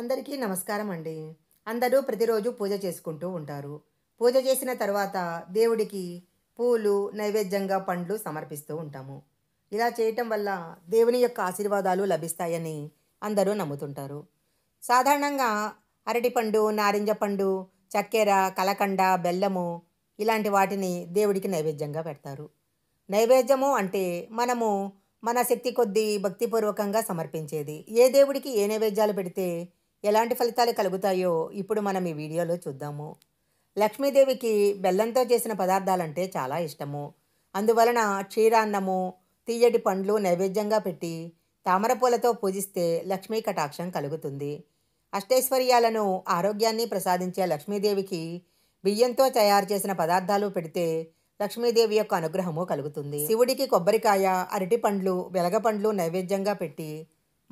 అందరికీ నమస్కారం అండి అందరూ ప్రతిరోజు పూజ చేసుకుంటూ ఉంటారు పూజ చేసిన తర్వాత దేవుడికి పూలు నైవేద్యంగా పండ్లు సమర్పిస్తూ ఉంటాము ఇలా చేయటం వల్ల దేవుని యొక్క ఆశీర్వాదాలు లభిస్తాయని అందరూ నమ్ముతుంటారు సాధారణంగా అరటిపండు నారింజ పండు చక్కెర కలకండ బెల్లము ఇలాంటి వాటిని దేవుడికి నైవేద్యంగా పెడతారు నైవేద్యము అంటే మనము మన శక్తి కొద్దీ భక్తిపూర్వకంగా సమర్పించేది ఏ దేవుడికి ఏ నైవేద్యాలు పెడితే ఎలాంటి ఫలితాలు కలుగుతాయో ఇప్పుడు మనం ఈ వీడియోలో చూద్దాము లక్ష్మీదేవికి బెల్లంతో చేసిన పదార్థాలంటే చాలా ఇష్టము అందువలన క్షీరాన్నము తీయటి పండ్లు నైవేద్యంగా పెట్టి తామరపూలతో పూజిస్తే లక్ష్మీ కటాక్షం కలుగుతుంది అష్టైశ్వర్యాలను ఆరోగ్యాన్ని ప్రసాదించే లక్ష్మీదేవికి బియ్యంతో తయారు చేసిన పదార్థాలు పెడితే లక్ష్మీదేవి యొక్క అనుగ్రహము కలుగుతుంది శివుడికి కొబ్బరికాయ అరటిపండ్లు వెలగపండ్లు నైవేద్యంగా పెట్టి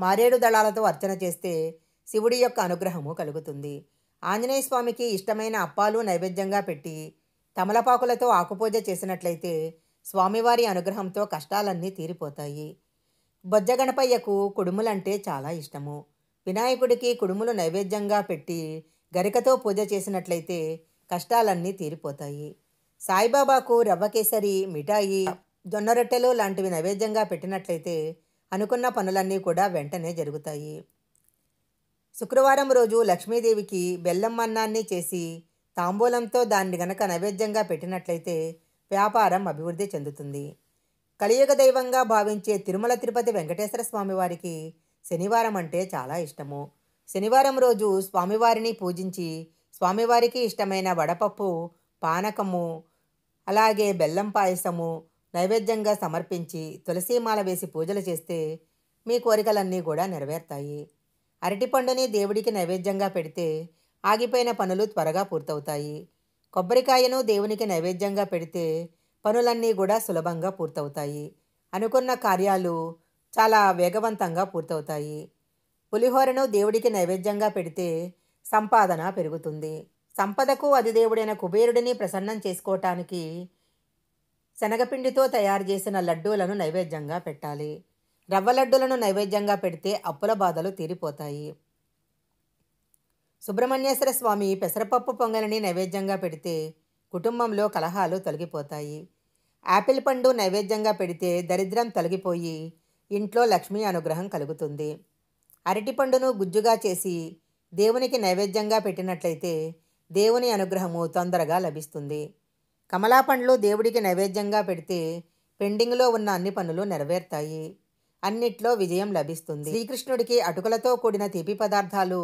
మారేడు దళాలతో అర్చన చేస్తే శివుడి యొక్క అనుగ్రహము కలుగుతుంది ఆంజనేయ స్వామికి ఇష్టమైన అప్పాలు నైవేద్యంగా పెట్టి తమలపాకులతో ఆకుపూజ చేసినట్లయితే స్వామివారి అనుగ్రహంతో కష్టాలన్నీ తీరిపోతాయి బొజ్జగణపయ్యకు కుడుములంటే చాలా ఇష్టము వినాయకుడికి కుడుములు నైవేద్యంగా పెట్టి గరికతో పూజ చేసినట్లయితే కష్టాలన్నీ తీరిపోతాయి సాయిబాబాకు రవ్వకేసరి మిఠాయి జొన్న రొట్టెలు లాంటివి నైవేద్యంగా పెట్టినట్లయితే అనుకున్న పనులన్నీ కూడా వెంటనే జరుగుతాయి శుక్రవారం రోజు లక్ష్మీదేవికి బెల్లం అన్నాన్ని చేసి తాంబూలంతో దాన్ని గనక నైవేద్యంగా పెట్టినట్లయితే వ్యాపారం అభివృద్ధి చెందుతుంది కలియుగ దైవంగా భావించే తిరుమల తిరుపతి వెంకటేశ్వర స్వామివారికి శనివారం అంటే చాలా ఇష్టము శనివారం రోజు స్వామివారిని పూజించి స్వామివారికి ఇష్టమైన వడపప్పు పానకము అలాగే బెల్లం పాయసము నైవేద్యంగా సమర్పించి తులసీమాల వేసి పూజలు చేస్తే మీ కోరికలన్నీ కూడా నెరవేరుతాయి అరటిపండుని దేవుడికి నైవేద్యంగా పెడితే ఆగిపోయిన పనులు త్వరగా పూర్తవుతాయి కొబ్బరికాయను దేవునికి నైవేద్యంగా పెడితే పనులన్నీ కూడా సులభంగా పూర్తవుతాయి అనుకున్న కార్యాలు చాలా వేగవంతంగా పూర్తవుతాయి పులిహోరను దేవుడికి నైవేద్యంగా పెడితే సంపాదన పెరుగుతుంది సంపదకు అధిదేవుడైన కుబేరుడిని ప్రసన్నం చేసుకోవటానికి శనగపిండితో తయారు చేసిన లడ్డూలను నైవేద్యంగా పెట్టాలి రవ్వ లడ్డులను నైవేద్యంగా పెడితే అప్పుల బాధలు తీరిపోతాయి సుబ్రహ్మణ్యేశ్వర స్వామి పెసరపప్పు పొంగలిని నైవేద్యంగా పెడితే కుటుంబంలో కలహాలు తొలగిపోతాయి యాపిల్ పండు నైవేద్యంగా పెడితే దరిద్రం తొలగిపోయి ఇంట్లో లక్ష్మీ అనుగ్రహం కలుగుతుంది అరటిపండును గుజ్జుగా చేసి దేవునికి నైవేద్యంగా పెట్టినట్లయితే దేవుని అనుగ్రహము తొందరగా లభిస్తుంది కమలా పండ్లు దేవుడికి నైవేద్యంగా పెడితే పెండింగ్లో ఉన్న అన్ని పనులు నెరవేరుతాయి అన్నిట్లో విజయం లభిస్తుంది శ్రీకృష్ణుడికి అటుకలతో కూడిన తీపి పదార్థాలు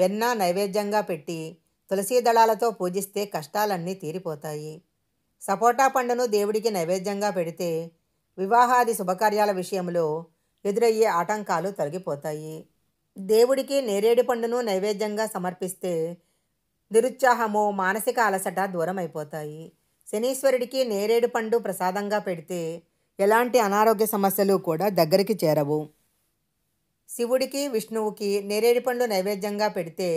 వెన్న నైవేద్యంగా పెట్టి తులసీ దళాలతో పూజిస్తే కష్టాలన్నీ తీరిపోతాయి సపోటా పండును దేవుడికి నైవేద్యంగా పెడితే వివాహాది శుభకార్యాల విషయంలో ఎదురయ్యే ఆటంకాలు తొలగిపోతాయి దేవుడికి నేరేడు పండును నైవేద్యంగా సమర్పిస్తే నిరుత్సాహము మానసిక అలసట దూరం అయిపోతాయి శనీశ్వరుడికి నేరేడు పండు ప్రసాదంగా పెడితే ఎలాంటి అనారోగ్య సమస్యలు కూడా దగ్గరికి చేరవు శివుడికి విష్ణువుకి నేరేడి పండ్లు నైవేద్యంగా పెడితే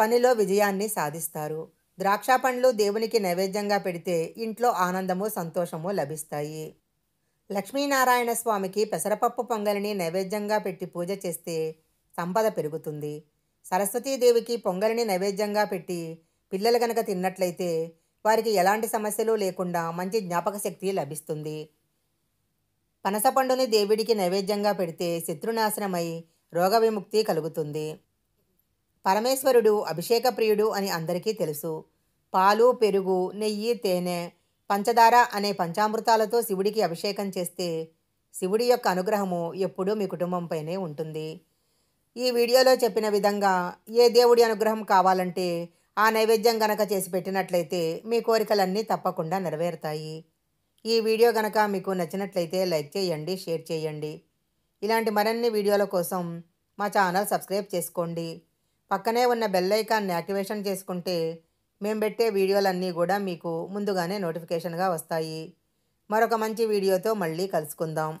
పనిలో విజయాన్ని సాధిస్తారు ద్రాక్ష పండ్లు దేవునికి నైవేద్యంగా పెడితే ఇంట్లో ఆనందము సంతోషము లభిస్తాయి లక్ష్మీనారాయణ స్వామికి పెసరపప్పు పొంగలిని నైవేద్యంగా పెట్టి పూజ చేస్తే సంపద పెరుగుతుంది సరస్వతీదేవికి పొంగలిని నైవేద్యంగా పెట్టి పిల్లలు గనక తిన్నట్లయితే వారికి ఎలాంటి సమస్యలు లేకుండా మంచి జ్ఞాపక శక్తి లభిస్తుంది పనసపండుని దేవుడికి నైవేద్యంగా పెడితే శత్రునాశనమై రోగ విముక్తి కలుగుతుంది పరమేశ్వరుడు అభిషేక ప్రియుడు అని అందరికీ తెలుసు పాలు పెరుగు నెయ్యి తేనె పంచదార అనే పంచామృతాలతో శివుడికి అభిషేకం చేస్తే శివుడి యొక్క అనుగ్రహము ఎప్పుడూ మీ కుటుంబంపైనే ఉంటుంది ఈ వీడియోలో చెప్పిన విధంగా ఏ దేవుడి అనుగ్రహం కావాలంటే ఆ నైవేద్యం గనక చేసి పెట్టినట్లయితే మీ కోరికలన్నీ తప్పకుండా నెరవేరుతాయి ఈ వీడియో గనక మీకు నచ్చినట్లయితే లైక్ చేయండి షేర్ చేయండి ఇలాంటి మరిన్ని వీడియోల కోసం మా ఛానల్ సబ్స్క్రైబ్ చేసుకోండి పక్కనే ఉన్న బెల్ ఐకాన్ని యాక్టివేషన్ చేసుకుంటే మేము పెట్టే వీడియోలన్నీ కూడా మీకు ముందుగానే నోటిఫికేషన్గా వస్తాయి మరొక మంచి వీడియోతో మళ్ళీ కలుసుకుందాం